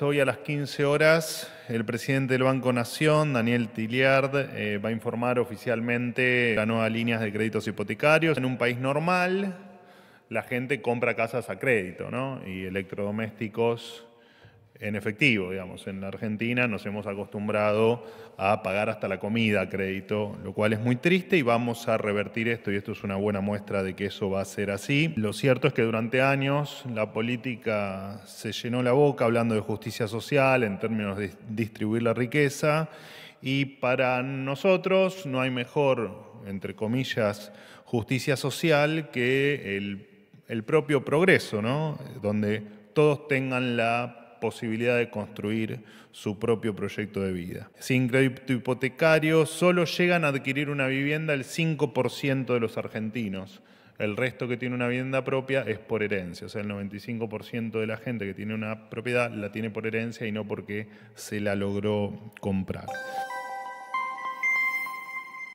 Hoy a las 15 horas, el presidente del Banco Nación, Daniel Tiliard, eh, va a informar oficialmente la nueva líneas de créditos hipotecarios. En un país normal, la gente compra casas a crédito, ¿no? Y electrodomésticos en efectivo, digamos. En la Argentina nos hemos acostumbrado a pagar hasta la comida crédito, lo cual es muy triste y vamos a revertir esto y esto es una buena muestra de que eso va a ser así. Lo cierto es que durante años la política se llenó la boca hablando de justicia social en términos de distribuir la riqueza y para nosotros no hay mejor, entre comillas, justicia social que el, propio progreso, ¿no? Donde todos tengan la posibilidad de construir su propio proyecto de vida. Sin crédito hipotecario, solo llegan a adquirir una vivienda el 5% de los argentinos. El resto que tiene una vivienda propia es por herencia. O sea, el 95% de la gente que tiene una propiedad la tiene por herencia y no porque se la logró comprar.